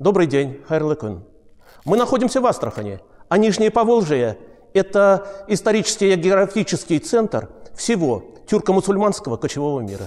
Добрый день, Хайрлыкун. Мы находимся в Астрахане, а Нижнее Поволжье – это исторический и географический центр всего тюрко-мусульманского кочевого мира.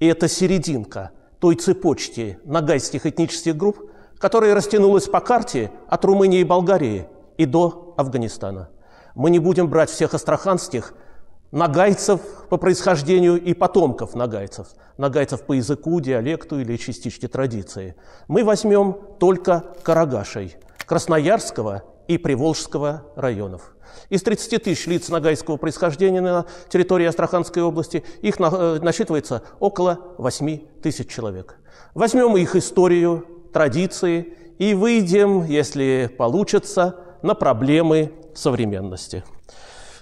И это серединка той цепочки нагайских этнических групп, которая растянулась по карте от Румынии и Болгарии и до Афганистана. Мы не будем брать всех астраханских – нагайцев по происхождению и потомков нагайцев, нагайцев по языку, диалекту или частичке традиции. Мы возьмем только Карагашей, Красноярского и Приволжского районов. Из 30 тысяч лиц нагайского происхождения на территории Астраханской области их э, насчитывается около 8 тысяч человек. Возьмем их историю, традиции и выйдем, если получится, на проблемы современности.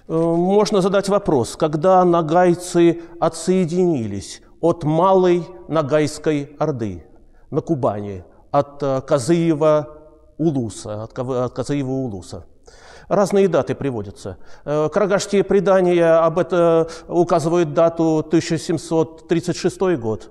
Э, можно задать вопрос, когда нагайцы отсоединились от Малой Нагайской Орды на Кубани, от э, Казыева Улуса, от Казыева Улуса. Разные даты приводятся. Э, Карагашские предания об это указывают дату 1736 год,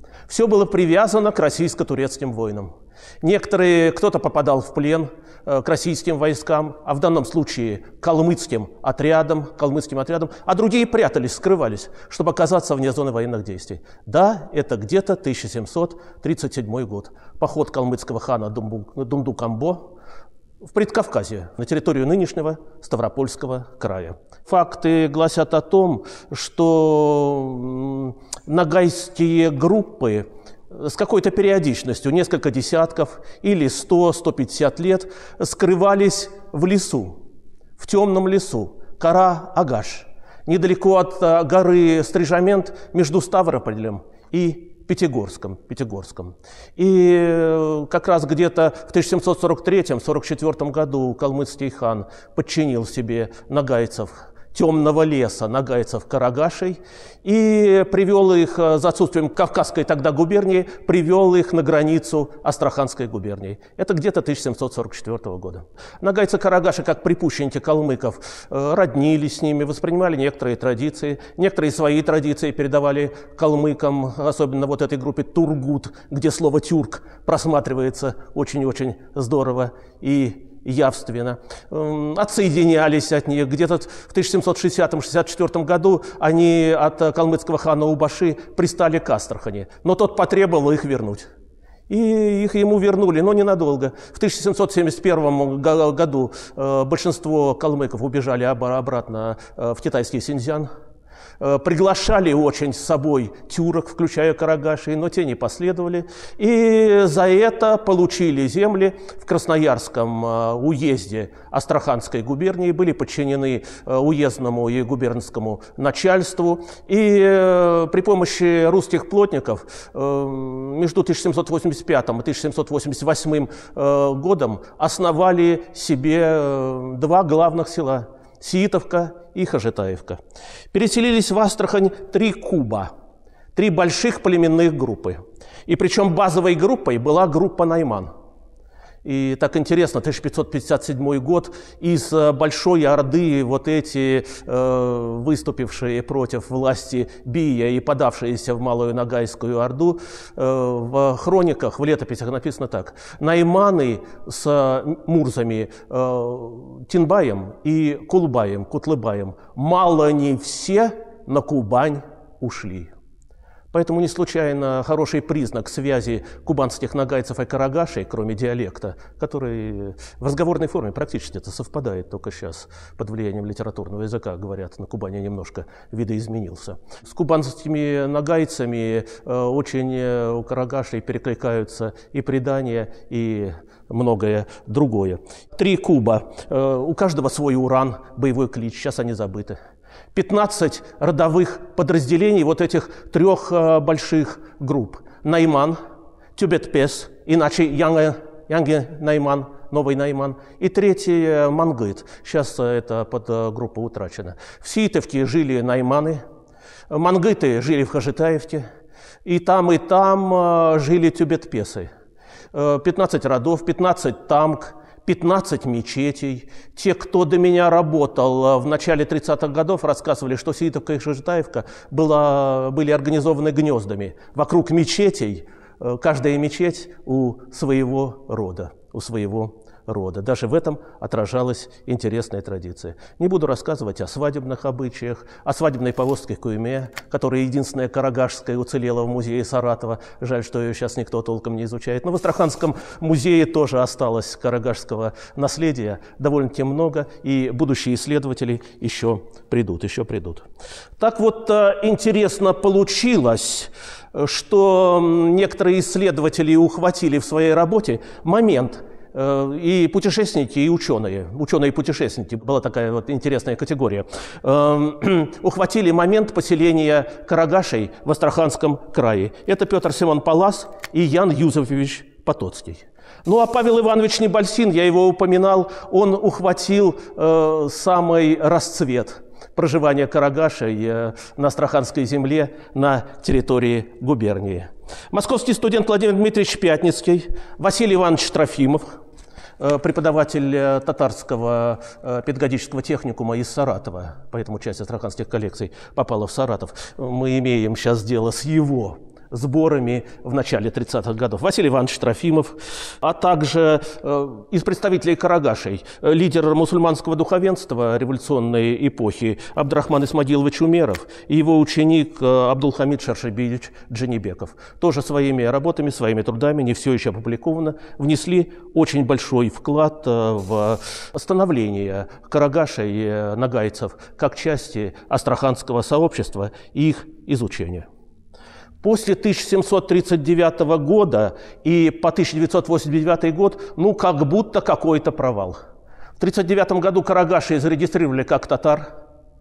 Все было привязано к российско-турецким войнам. Некоторые, кто-то попадал в плен э, к российским войскам, а в данном случае калмыцким отрядам, калмыцким отрядам, а другие прятались, скрывались, чтобы оказаться вне зоны военных действий. Да, это где-то 1737 год. Поход калмыцкого хана Думду-Камбо в Предкавказье, на территорию нынешнего Ставропольского края. Факты гласят о том, что нагайские группы с какой-то периодичностью, несколько десятков или 100-150 лет, скрывались в лесу, в темном лесу, Кара-Агаш, недалеко от э, горы Стрижамент между Ставрополем и Пятигорском, Пятигорском. И э, как раз где-то в 1743-44 году калмыцкий хан подчинил себе нагайцев темного леса нагайцев Карагашей и привел их э, за отсутствием Кавказской тогда губернии, привел их на границу Астраханской губернии. Это где-то 1744 года. Нагайцы Карагаши, как припущенники калмыков, э, роднились с ними, воспринимали некоторые традиции, некоторые свои традиции передавали калмыкам, особенно вот этой группе Тургут, где слово «тюрк» просматривается очень-очень здорово и явственно, эм, отсоединялись от них. Где-то в 1760-64 году они от э, калмыцкого хана Убаши пристали к Астрахани, но тот потребовал их вернуть. И их ему вернули, но ненадолго. В 1771 году э, большинство калмыков убежали обратно э, в китайский Синьцзян. Э, приглашали очень с собой тюрок, включая Карагаши, но те не последовали. И за это получили земли в Красноярском э, уезде Астраханской губернии, были подчинены э, уездному и губернскому начальству. И при помощи русских плотников между 1785 и 1788 годом основали себе два главных села Сиитовка и Хажитаевка. Переселились в Астрахань три куба, три больших племенных группы. И причем базовой группой была группа Найман – и так интересно, 1557 год, из э, Большой Орды вот эти э, выступившие против власти Бия и подавшиеся в Малую Ногайскую Орду, э, в хрониках, в летописях написано так. Найманы с мурзами э, Тинбаем и Кулбаем, Кутлыбаем, мало не все на Кубань ушли. Поэтому не случайно хороший признак связи кубанских нагайцев и карагашей, кроме диалекта, который в разговорной форме практически это совпадает только сейчас, под влиянием литературного языка, говорят, на Кубани немножко видоизменился. С кубанскими нагайцами э, очень э, у карагашей перекликаются и предания, и многое другое. Три куба. Э, у каждого свой уран, боевой клич, сейчас они забыты. 15 родовых подразделений вот этих трех э, больших групп. Найман, Тюбетпес, иначе Янге, Янге Найман, Новый Найман, и третий э, – Мангыт. Сейчас э, эта подгруппа утрачена. В Ситовке жили Найманы, Мангыты жили в Хажитаевке, и там, и там жили тюбетпесы. 15 родов, 15 тамк, 15 мечетей. Те, кто до меня работал э, в начале 30-х годов, рассказывали, что Сиитовка и Шижитаевка была, были организованы гнездами вокруг мечетей, э, каждая мечеть у своего рода у своего рода. Даже в этом отражалась интересная традиция. Не буду рассказывать о свадебных обычаях, о свадебной повозке Куйме, которая единственная карагашская уцелела в музее Саратова. Жаль, что ее сейчас никто толком не изучает. Но в Астраханском музее тоже осталось карагашского наследия довольно-таки много, и будущие исследователи еще придут, еще придут. Так вот, э, интересно получилось что некоторые исследователи ухватили в своей работе момент э, – и путешественники, и ученые. Ученые-путешественники была такая вот интересная категория. Эм, ухватили момент поселения Карагашей в Астраханском крае. Это Петр Симон Палас и Ян Юзефович Потоцкий. Ну а Павел Иванович Небольсин, я его упоминал, он ухватил э, самый расцвет проживания Карагаша э, на Астраханской земле на территории губернии. Московский студент Владимир Дмитриевич Пятницкий, Василий Иванович Трофимов, э, преподаватель э, татарского педагогического техникума из Саратова, поэтому часть астраханских коллекций попала в Саратов. Мы имеем сейчас дело с его сборами в начале 30-х годов. Василий Иванович Трофимов, а также э, из представителей Карагашей, э, лидер мусульманского духовенства революционной эпохи Абдрахман Исмадилович Умеров и его ученик э, Абдулхамид Шаршибилич Джанибеков. Тоже своими работами, своими трудами, не все еще опубликовано, внесли очень большой вклад в становление Карагаша и нагайцев как части астраханского сообщества и их изучения. После 1739 года и по 1989 год, ну, как будто какой-то провал. В 1939 году Карагаши зарегистрировали как татар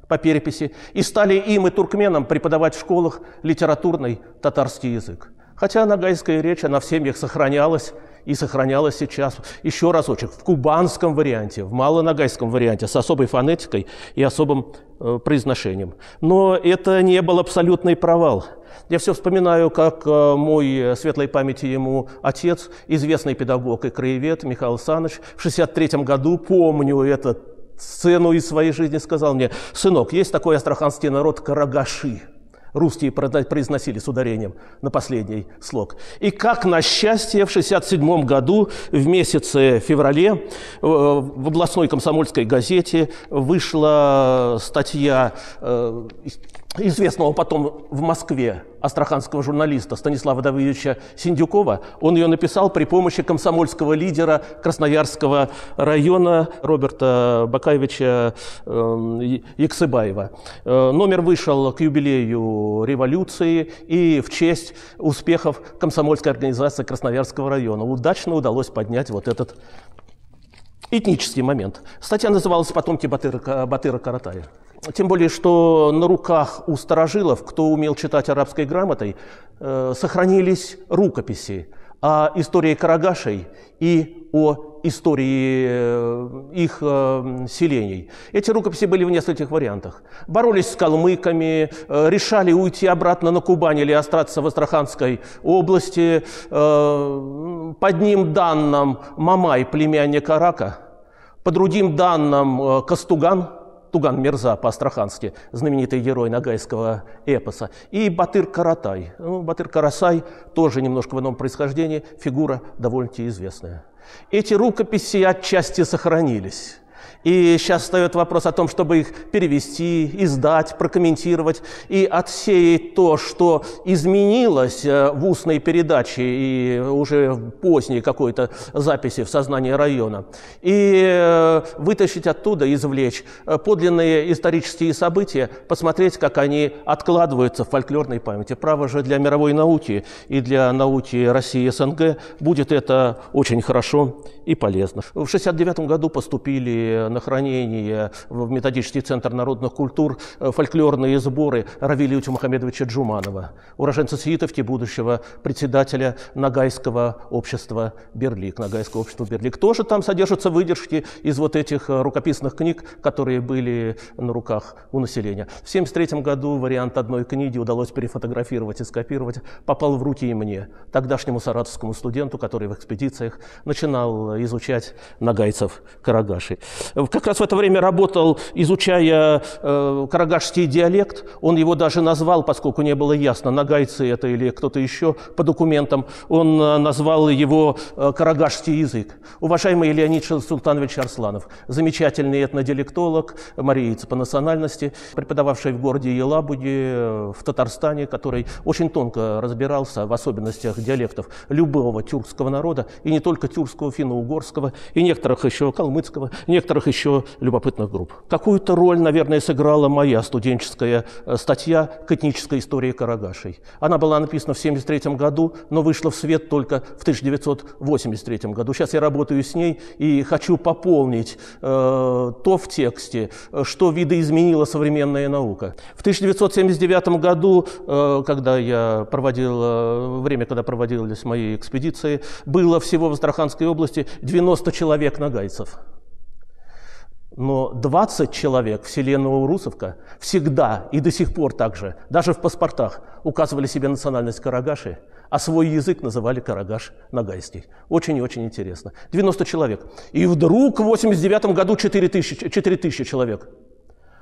по переписи и стали им и туркменам преподавать в школах литературный татарский язык. Хотя нагайская речь, она в семьях сохранялась, и сохранялось сейчас еще разочек в кубанском варианте, в малонагайском варианте с особой фонетикой и особым э, произношением. Но это не был абсолютный провал. Я все вспоминаю, как э, мой э, светлой памяти ему отец, известный педагог и краевед Михаил Саныч, в 1963 году, помню эту сцену из своей жизни, сказал мне, «Сынок, есть такой астраханский народ Карагаши». Русские произносили с ударением на последний слог. И как на счастье в 1967 году в месяце феврале э, в областной комсомольской газете вышла статья э, известного потом в Москве астраханского журналиста Станислава Давыдовича Синдюкова. Он ее написал при помощи комсомольского лидера Красноярского района Роберта Бакаевича Яксыбаева. Эм, э, номер вышел к юбилею революции и в честь успехов комсомольской организации Красноярского района. Удачно удалось поднять вот этот этнический момент. Статья называлась «Потомки Батыра, Батыра Каратая». Тем более, что на руках у старожилов, кто умел читать арабской грамотой, э, сохранились рукописи о истории Карагашей и о истории э, их э, селений. Эти рукописи были в нескольких вариантах. Боролись с калмыками, э, решали уйти обратно на Кубань или остаться в Астраханской области. Э, по одним данным Мамай, племянник Арака, по другим данным э, Кастуган – Туган Мерза по-астрахански, знаменитый герой нагайского эпоса, и Батыр Каратай. Ну, Батыр Карасай тоже немножко в ином происхождении, фигура довольно-таки известная. Эти рукописи отчасти сохранились. И сейчас встает вопрос о том, чтобы их перевести, издать, прокомментировать и отсеять то, что изменилось э, в устной передаче и уже в поздней какой-то записи в сознании района. И э, вытащить оттуда, извлечь э, подлинные исторические события, посмотреть, как они откладываются в фольклорной памяти. Право же для мировой науки и для науки России и СНГ будет это очень хорошо и полезно. В 1969 году поступили и на хранение в Методический центр народных культур э, фольклорные сборы Равилия Мухамедовича Джуманова, уроженца Сиитовки, будущего председателя Нагайского общества Берлик. Нагайское общество Берлик. Тоже там содержатся выдержки из вот этих э, рукописных книг, которые были на руках у населения. В 1973 году вариант одной книги удалось перефотографировать и скопировать, попал в руки и мне, тогдашнему саратовскому студенту, который в экспедициях начинал э, изучать нагайцев Карагаши. Э, как раз в это время работал, изучая э, карагашский диалект. Он его даже назвал, поскольку не было ясно, нагайцы это или кто-то еще по документам. Он э, назвал его э, карагашский язык. Уважаемый Леонид Султанович Арсланов, замечательный этнодиалектолог, мариец по национальности, преподававший в городе Елабуге, э, в Татарстане, который очень тонко разбирался в особенностях диалектов любого тюркского народа, и не только тюркского, финно-угорского, и некоторых еще калмыцкого, некоторых некоторых еще любопытных групп. Какую-то роль, наверное, сыграла моя студенческая э, статья к этнической истории Карагашей. Она была написана в 1973 году, но вышла в свет только в 1983 году. Сейчас я работаю с ней и хочу пополнить э, то в тексте, что видоизменила современная наука. В 1979 году, э, когда я проводил, э, время, когда проводились мои экспедиции, было всего в Астраханской области 90 человек нагайцев. Но 20 человек вселенного Урусовка всегда и до сих пор также, даже в паспортах, указывали себе национальность Карагаши, а свой язык называли Карагаш Нагайский. Очень и очень интересно. 90 человек. И вдруг в 89 году 4 тысячи, человек.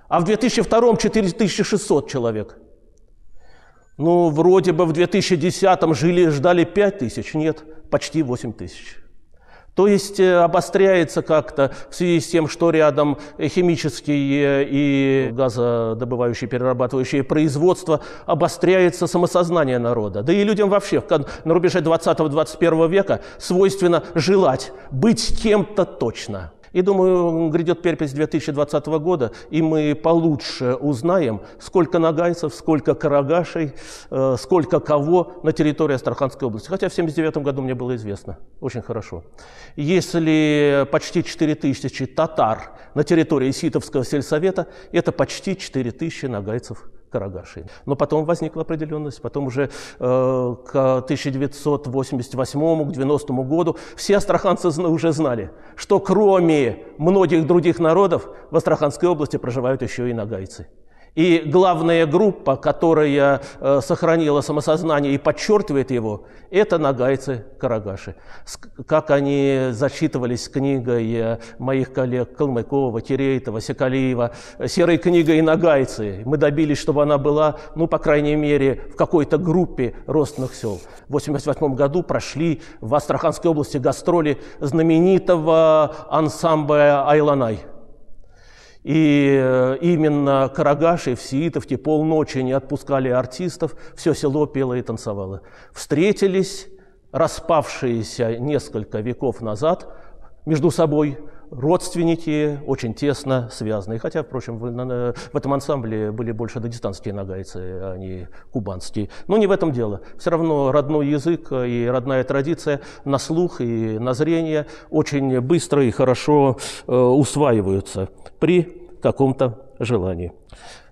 А в 2002 4600 человек. Ну, вроде бы в 2010 жили, ждали 5 тысяч, нет, почти 8 тысяч. То есть э, обостряется как-то в связи с тем, что рядом химические э, и газодобывающие, перерабатывающие производства, обостряется самосознание народа. Да и людям вообще на рубеже 20-21 века свойственно желать быть кем-то точно. И думаю, грядет перепись 2020 года, и мы получше узнаем, сколько нагайцев, сколько карагашей, э, сколько кого на территории Астраханской области. Хотя в 1979 году мне было известно очень хорошо. Если почти 4 тысячи татар на территории Ситовского сельсовета, это почти 4 тысячи нагайцев Карагаши. Но потом возникла определенность, потом уже э, к 1988 к 90 году все астраханцы уже знали, что кроме многих других народов в Астраханской области проживают еще и нагайцы. И главная группа, которая э, сохранила самосознание и подчеркивает его, это нагайцы-карагаши. Как они зачитывались книгой э, моих коллег Калмыкова, Кирейтова, Секалиева, серой книгой нагайцы. Мы добились, чтобы она была, ну, по крайней мере, в какой-то группе родственных сел. В 1988 году прошли в Астраханской области гастроли знаменитого ансамбля «Айланай». И э, именно Карагашев, Сиитов те полночи не отпускали артистов, все село пело и танцевало. Встретились распавшиеся несколько веков назад между собой – родственники, очень тесно связанные. Хотя, впрочем, в, э, в этом ансамбле были больше дагестанские нагайцы, а не кубанские. Но не в этом дело. Все равно родной язык и родная традиция на слух и на зрение очень быстро и хорошо э, усваиваются при каком-то желании.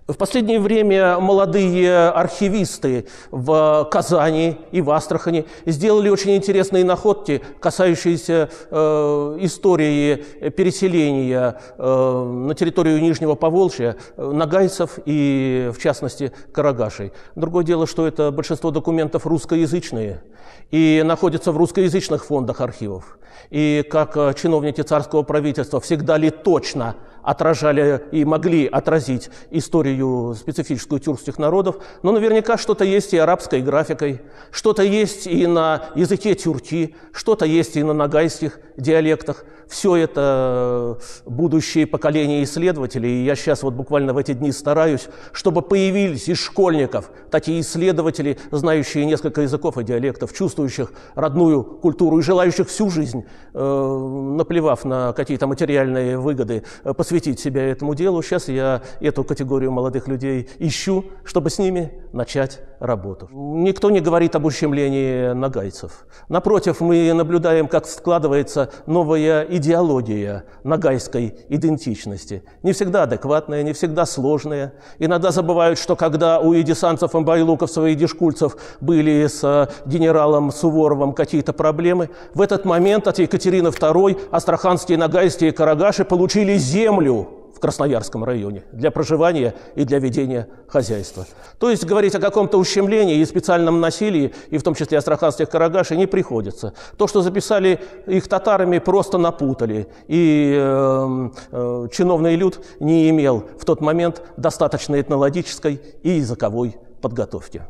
В последнее время молодые архивисты в Казани и в Астрахани сделали очень интересные находки, касающиеся э, истории переселения э, на территорию Нижнего Поволжья э, нагайцев и, в частности, карагашей. Другое дело, что это большинство документов русскоязычные и находятся в русскоязычных фондах архивов. И как э, чиновники царского правительства всегда ли точно – отражали и могли отразить историю специфическую тюркских народов, но наверняка что-то есть и арабской графикой, что-то есть и на языке тюрки, что-то есть и на нагайских диалектах – все это э, будущие поколения исследователей. И я сейчас вот буквально в эти дни стараюсь, чтобы появились из школьников такие исследователи, знающие несколько языков и диалектов, чувствующих родную культуру и желающих всю жизнь, э, наплевав на какие-то материальные выгоды, э, посвятить себя этому делу. Сейчас я эту категорию молодых людей ищу, чтобы с ними начать работу. Никто не говорит об ущемлении нагайцев. Напротив, мы наблюдаем, как складывается новая идеология нагайской идентичности. Не всегда адекватная, не всегда сложная. Иногда забывают, что когда у эдисанцев, амбайлуковцев и эдишкульцев были с э, генералом Суворовым какие-то проблемы, в этот момент от Екатерины II астраханские, нагайские карагаши получили землю – в Красноярском районе для проживания и для ведения хозяйства. То есть говорить о каком-то ущемлении и специальном насилии, и в том числе астраханских карагашей, не приходится. То, что записали их татарами, просто напутали. И э, э, чиновный люд не имел в тот момент достаточно этнологической и языковой подготовки.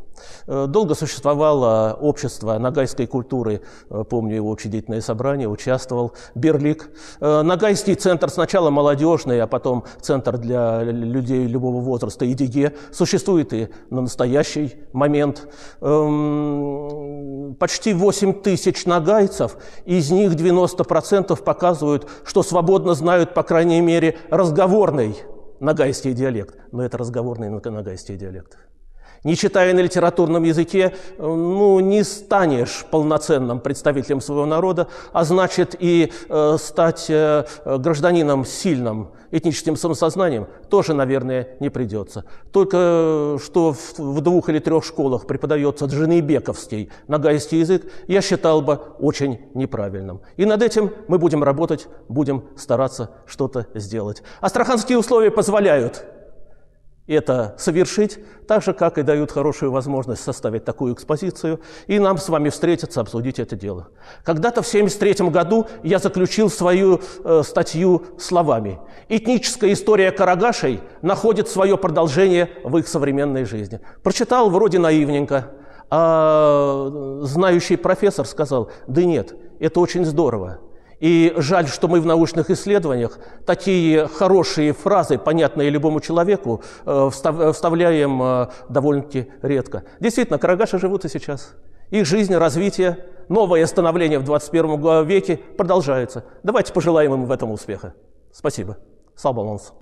Э, долго существовало общество нагайской культуры, э, помню его учредительное собрание, участвовал Берлик. Э, нагайский центр сначала молодежный, а потом центр для людей любого возраста, и ИДГ, существует и на настоящий момент. Эм, почти 8 тысяч нагайцев, из них 90% показывают, что свободно знают, по крайней мере, разговорный нагайский диалект. Но это разговорный нагайский диалект. Не читая на литературном языке, э, ну, не станешь полноценным представителем своего народа, а значит и э, стать э, гражданином сильным этническим самосознанием тоже, наверное, не придется. Только э, что в, в двух или трех школах преподается джинейбековский нагайский язык, я считал бы очень неправильным. И над этим мы будем работать, будем стараться что-то сделать. Астраханские условия позволяют это совершить, так же, как и дают хорошую возможность составить такую экспозицию, и нам с вами встретиться, обсудить это дело. Когда-то в 1973 году я заключил свою э, статью словами. Этническая история Карагашей находит свое продолжение в их современной жизни. Прочитал вроде наивненько, а э, знающий профессор сказал, да нет, это очень здорово. И жаль, что мы в научных исследованиях такие хорошие фразы, понятные любому человеку, э, вставляем э, довольно-таки редко. Действительно, карагаши живут и сейчас. Их жизнь, развитие, новое становление в 21 веке продолжается. Давайте пожелаем им в этом успеха. Спасибо. Салбаланс.